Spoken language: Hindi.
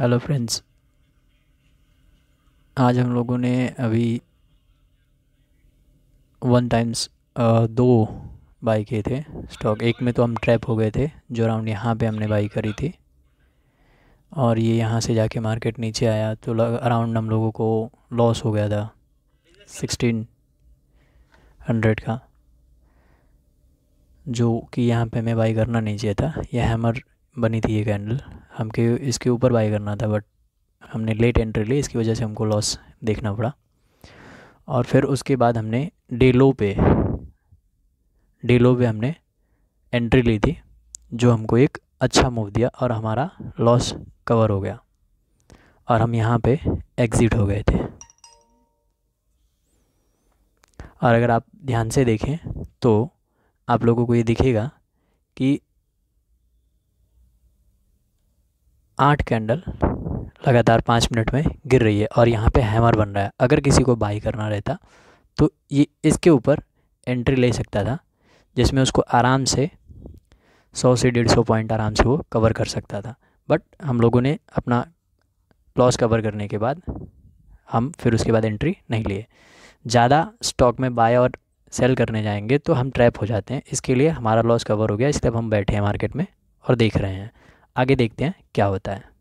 हेलो फ्रेंड्स आज हम लोगों ने अभी वन टाइम्स दो बाई किए थे स्टॉक एक में तो हम ट्रैप हो गए थे जो राउंड यहाँ पे हमने बाई करी थी और ये यहाँ से जाके मार्केट नीचे आया तो अराउंड हम लोगों को लॉस हो गया था सिक्सटीन हंड्रेड का जो कि यहाँ पे हमें बाई करना नहीं चाहिए था यह हैमर बनी थी ये कैंडल हमके इसके ऊपर बाई करना था बट हमने लेट एंट्री ली इसकी वजह से हमको लॉस देखना पड़ा और फिर उसके बाद हमने डे लो पे डे लो पे हमने एंट्री ली थी जो हमको एक अच्छा मूव दिया और हमारा लॉस कवर हो गया और हम यहाँ पे एग्ज़िट हो गए थे और अगर आप ध्यान से देखें तो आप लोगों को ये दिखेगा कि आठ कैंडल लगातार पाँच मिनट में गिर रही है और यहाँ पे हैमर बन रहा है अगर किसी को बाई करना रहता तो ये इसके ऊपर एंट्री ले सकता था जिसमें उसको आराम से सौ से डेढ़ सौ पॉइंट आराम से वो कवर कर सकता था बट हम लोगों ने अपना लॉस कवर करने के बाद हम फिर उसके बाद एंट्री नहीं लिए ज़्यादा स्टॉक में बाय और सेल करने जाएंगे तो हम ट्रैप हो जाते हैं इसके लिए हमारा लॉस कवर हो गया इसलिए हम बैठे हैं मार्केट में और देख रहे हैं आगे देखते हैं क्या होता है